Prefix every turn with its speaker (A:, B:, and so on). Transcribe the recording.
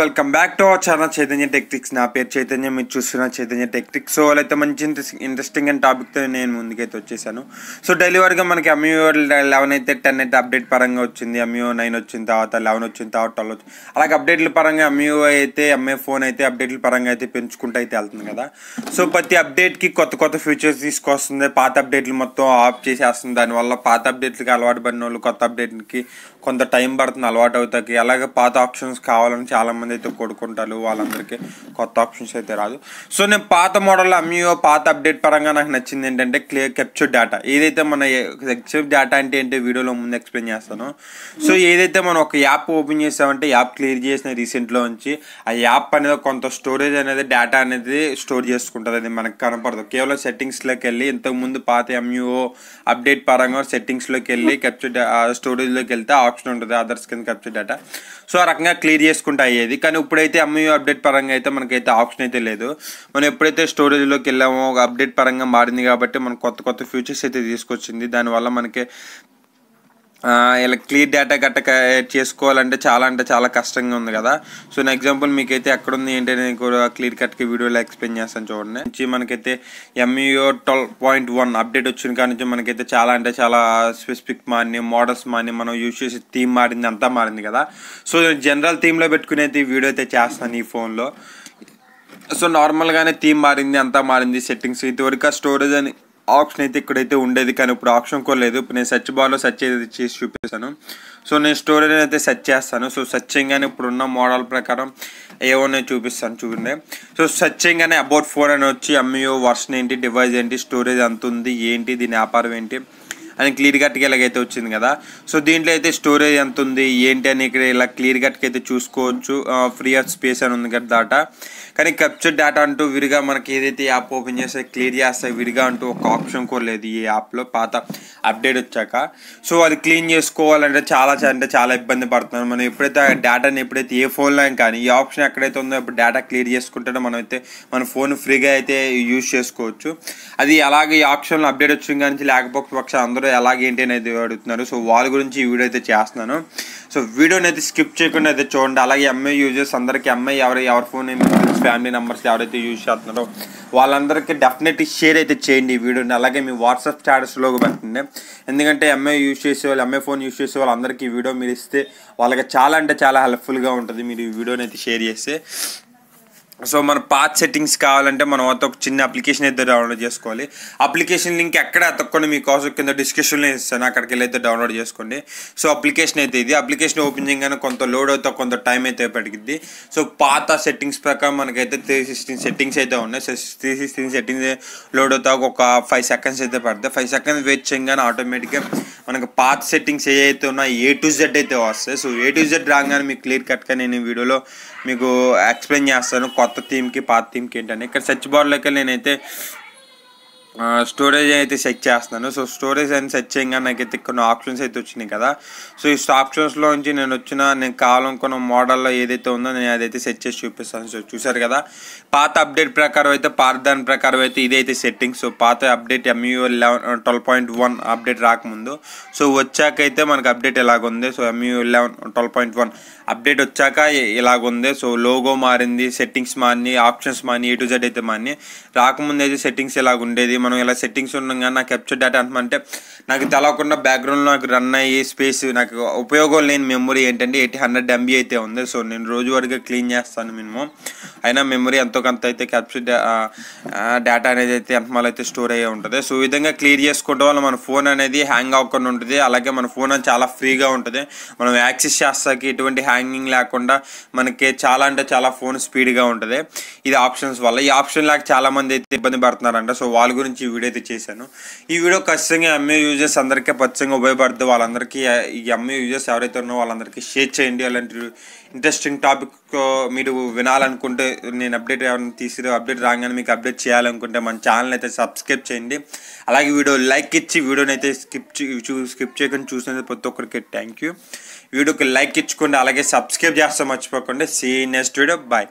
A: welcome back to our channel Chaitanya techtics నా పేరు చైతన్య మీరు చూస్తున్న చైతన్య టెక్టిక్స్ సో అయితే మంచి ఇంట్రెస్టింగ్ అండ్ టాపిక్తో నేను ముందుకైతే వచ్చేసాను సో డెలివరీగా మనకి అమ్యూఓ లెవెన్ అయితే టెన్ అయితే అప్డేట్ పరంగా వచ్చింది అమ్యూఓ నైన్ వచ్చిన తర్వాత లెవెన్ వచ్చిన తర్వాత ట్వెల్వ్ వచ్చింది అలాగే అప్డేట్ల పరంగా అమ్యూఓ అయితే అమ్మే ఫోన్ అయితే అప్డేట్ల పరంగా అయితే పెంచుకుంటూ అయితే వెళ్తుంది కదా సో ప్రతి అప్డేట్కి కొత్త కొత్త ఫీచర్స్ తీసుకొస్తుంది పాత అప్డేట్లు మొత్తం ఆఫ్ చేసేస్తుంది దానివల్ల పాత అప్డేట్లకి అలవాటు పడిన వాళ్ళు కొత్త అప్డేట్కి కొంత టైం పడుతుంది అలవాటు అవుతాకి అలాగే పాత ఆప్షన్స్ కావాలని చాలామంది మంది అయితే కొడుకుంటారు వాళ్ళందరికీ కొత్త ఆప్షన్స్ అయితే రాదు సో నేను పాత మోడల్ అమ్మియో పాత అప్డేట్ పరంగా నాకు నచ్చింది ఏంటంటే క్లియర్ కెప్చర్ డేటా ఏదైతే మన కెప్చర్ డేటా అంటే ఏంటి వీడియోలో ముందు ఎక్స్ప్లెయిన్ చేస్తాను సో ఏదైతే మనం ఒక యాప్ ఓపెన్ చేసామంటే యాప్ క్లియర్ చేసిన రీసెంట్లో ఉంచి ఆ యాప్ అనేది కొంత స్టోరేజ్ అనేది డేటా అనేది స్టోర్ చేసుకుంటుంది అది మనకు కనపడదు కేవలం సెట్టింగ్స్లోకి వెళ్ళి ఇంతకుముందు పాత ఎంయూఓ అప్డేట్ పరంగా సెట్టింగ్స్లోకి వెళ్ళి కెప్చర్ స్టోరేజ్లోకి వెళ్తే ఆప్షన్ ఉంటుంది అదర్స్ కింద కెప్చర్ డేటా సో ఆ రకంగా క్లియర్ చేసుకుంటా అయ్యేది ఉండేది కానీ ఇప్పుడైతే ఎంఈయూ అప్డేట్ పరంగా అయితే మనకైతే ఆప్షన్ అయితే లేదు మనం ఎప్పుడైతే స్టోరేజ్లోకి వెళ్ళామో అప్డేట్ పరంగా మారింది కాబట్టి మనం కొత్త కొత్త ఫ్యూచర్స్ అయితే తీసుకొచ్చింది దానివల్ల మనకి ఇలా క్లియర్ డేటా గట్ట చేసుకోవాలంటే చాలా అంటే చాలా కష్టంగా ఉంది కదా సో నా ఎగ్జాంపుల్ మీకు ఎక్కడ ఎక్కడుంది ఏంటి నేను కూడా క్లియర్ కట్కి వీడియోలో ఎక్స్ప్లెయిన్ చేస్తాను చూడండి నుంచి మనకైతే MIUI twelve point one update వచ్చిన కాడి నుంచి మనకైతే చాలా అంటే చాలా స్పెసిఫిక్ మారినాయి మోడల్స్ మారి మనం యూజ్ చేసే థీమ్ మారింది అంతా మారింది కదా సో నేను జనరల్ థీమ్లో అయితే వీడియో అయితే చేస్తాను ఈ ఫోన్లో సో నార్మల్గానే థీమ్ మారింది అంతా మారింది సెట్టింగ్స్ ఇదివరకు స్టోరేజ్ అని ఆప్షన్ అయితే ఇక్కడైతే ఉండేది కానీ ఇప్పుడు ఆప్షన్ కూడా లేదు ఇప్పుడు నేను సెర్చ్ బార్లో సెర్చ్ అయితే చేసి చూపిస్తాను సో నేను స్టోరేజ్ అయితే సెర్చ్ చేస్తాను సో సెర్చ్ చేయగానే ఇప్పుడున్న మోడల్ ప్రకారం ఏవో నేను చూపిస్తాను చూడండి సో సెర్చ్ చేయగానే అబౌట్ ఫోన్ అని వచ్చి ఎంఈఓ వర్షన్ ఏంటి డివైస్ ఏంటి స్టోరేజ్ ఎంత ఉంది ఏంటి దీని వ్యాపారం ఏంటి అని క్లియర్ కట్గా ఇలాగైతే వచ్చింది కదా సో దీంట్లో అయితే స్టోరేజ్ ఎంత ఉంది ఏంటి అని ఇక్కడ ఇలా క్లియర్ కట్కి అయితే చూసుకోవచ్చు ఫ్రీ ఆఫ్ స్పేస్ అని ఉంది కదా డాటా కానీ క్యాప్చర్ డేటా అంటూ విడిగా మనకి ఏదైతే యాప్ ఓపెన్ చేస్తే క్లియర్ చేస్తే విడిగా అంటూ ఒక ఆప్షన్ కూడా లేదు ఈ యాప్లో పాత అప్డేట్ వచ్చాక సో అది క్లీన్ చేసుకోవాలంటే చాలా అంటే చాలా ఇబ్బంది పడుతున్నాను మనం ఎప్పుడైతే డేటాని ఎప్పుడైతే ఏ ఫోన్లో కానీ ఈ ఆప్షన్ ఎక్కడైతే ఉందో ఇప్పుడు డేటా క్లియర్ చేసుకుంటేనే మనం అయితే మన ఫోన్ ఫ్రీగా అయితే యూజ్ చేసుకోవచ్చు అది ఎలాగే ఈ ఆప్షన్లో అప్డేట్ వచ్చిన కానీ లేకపోతే పక్ష అందరూ ఎలాగేంటి అనేది అడుగుతున్నారు సో వాళ్ళ గురించి ఈ వీడియో అయితే చేస్తున్నాను సో వీడియో అయితే స్కిప్ చేయకుండా అయితే చూడండి అలాగే ఎంఐ యూజర్స్ అందరికీ ఎంఐ ఎవరు ఎవరి ఫోన్ ఫ్యామిలీ నెంబర్స్ ఎవరైతే యూజ్ చేస్తున్నారో వాళ్ళందరికీ డెఫినెట్లీ షేర్ అయితే చేయండి ఈ వీడియోని అలాగే మీ వాట్సాప్ స్టాటస్లో పెట్టండి ఎందుకంటే ఎంఐ యూజ్ చేసే వాళ్ళు ఎంఐ ఫోన్ యూజ్ చేసే వాళ్ళందరికీ ఈ వీడియో మీరు ఇస్తే వాళ్ళకి చాలా అంటే చాలా హెల్ప్ఫుల్గా ఉంటుంది మీరు ఈ వీడియోని అయితే షేర్ చేస్తే సో మన పాత్ సెట్టింగ్స్ కావాలంటే మనం ఒక చిన్న అప్లికేషన్ అయితే డౌన్లోడ్ చేసుకోవాలి అప్లికేషన్ లింక్ ఎక్కడ అతక్కుండా కాస్ట్ కింద డిస్క్రిప్షన్లో ఇస్తాను అక్కడికి వెళ్ళి అయితే డౌన్లోడ్ చేసుకోండి సో అప్లికేషన్ అయితే ఇది అప్లికేషన్ ఓపెన్ చేయగానే కొంత లోడ్ అవుతా కొంత టైం అయితే పడికిద్ది సో పాత సెట్టింగ్స్ ప్రకారం మనకైతే త్రీ సిక్స్టీన్ సెట్టింగ్స్ అయితే ఉన్నాయి so three sixteen settings load అవుతా ఒక ఫైవ్ సెకండ్స్ అయితే పడతాయి ఫైవ్ సెకండ్స్ వెయిట్ చేయగానే ఆటోమేటిక్గా మనకు పాత సెట్టింగ్స్ ఏవైతే ఉన్నాయో ఏ టు జెడ్ అయితే వస్తాయి సో ఏ టు జెడ్ రాగానే మీకు క్లియర్ కట్గా నేను వీడియోలో మీకు ఎక్స్ప్లెయిన్ చేస్తాను కొత్త सात टीम के पाँच टीम के डन है सच बॉल लेकर लेने थे స్టోరేజ్ అయితే సెట్ చేస్తున్నాను సో స్టోరేజ్ అని సెట్ చేయగా నాకైతే కొన్ని ఆప్షన్స్ అయితే వచ్చినాయి కదా సో ఈ ఆప్షన్స్లో నుంచి నేను వచ్చిన నేను కావాలనుకున్న మోడల్లో ఏదైతే ఉందో నేను అదైతే సెట్ చేసి చూపిస్తాను సో చూసారు కదా పాత అప్డేట్ ప్రకారం అయితే పాత దాని ప్రకారం అయితే ఇదైతే సెట్టింగ్ సో పాత update MUL eleven twelve point one update రాకముందు సో వచ్చాకైతే మనకు అప్డేట్ ఎలాగుంది so MUL eleven twelve point one update వచ్చాక ఇలాగుంది సో లోగో మారింది సెట్టింగ్స్ మారినాయి ఆప్షన్స్ మారినాయి ఏ టు జెడ్ అయితే మారినాయి రాకముందు అయితే సెట్టింగ్స్ ఇలాగ ఉండేది మనం ఇలా సెట్టింగ్స్ కానీ నాకు క్యాప్చర్ డేటా అంటే నాకు తెలవకుండా బ్యాక్గ్రౌండ్లో నాకు రన్ అయ్యే స్పేస్ నాకు ఉపయోగం లేని మెమరీ ఏంటంటే ఎయిట్ హండ్రెడ్ ఎంబీ అయితే ఉంది సో నేను రోజు వరకే క్లీన్ చేస్తాను మినిమం అయినా మెమరీ ఎంతో కొంత అయితే క్యాప్చర్ డేటా అనేది అయితే మళ్ళీ అయితే స్టోర్ అయ్యే ఉంటుంది సో ఈ విధంగా క్లియర్ చేసుకోవడం వల్ల మన ఫోన్ అనేది హ్యాంగ్ అవ్వకుండా ఉంటుంది అలాగే మన ఫోన్ చాలా ఫ్రీగా ఉంటుంది మనం యాక్సెస్ చేస్తాకి ఎటువంటి హ్యాంగింగ్ లేకుండా మనకి చాలా అంటే చాలా ఫోన్ స్పీడ్గా ఉంటుంది ఇది ఆప్షన్స్ వల్ల ఈ ఆప్షన్ చాలా చాలామంది అయితే ఇబ్బంది పడుతున్నారంట సో వాళ్ళ గురించి సంబంధించి వీడియో అయితే చేశాను ఈ వీడియో ఖచ్చితంగా ఎంఏ యూజర్స్ అందరికీ ఖచ్చితంగా ఉపయోగపడుతుంది వాళ్ళందరికీ ఈ ఎంఏ యూజర్స్ ఎవరైతే ఉన్నారో వాళ్ళందరికీ షేర్ చేయండి అలాంటి ఇంట్రెస్టింగ్ టాపిక్ మీరు వినాలనుకుంటే నేను అప్డేట్ ఏమైనా తీసి అప్డేట్ రాగానే మీకు అప్డేట్ చేయాలనుకుంటే మన ఛానల్ అయితే సబ్స్క్రైబ్ చేయండి అలాగే వీడియో లైక్ ఇచ్చి వీడియోని అయితే స్కిప్ స్కిప్ చేయకుండా చూసినందుకు ప్రతి ఒక్కరికి థ్యాంక్ యూ వీడియోకి లైక్ ఇచ్చుకోండి అలాగే సబ్స్క్రైబ్ చేస్తాం మర్చిపోకండి సీ నెక్స్ట్ వీడియో బాయ్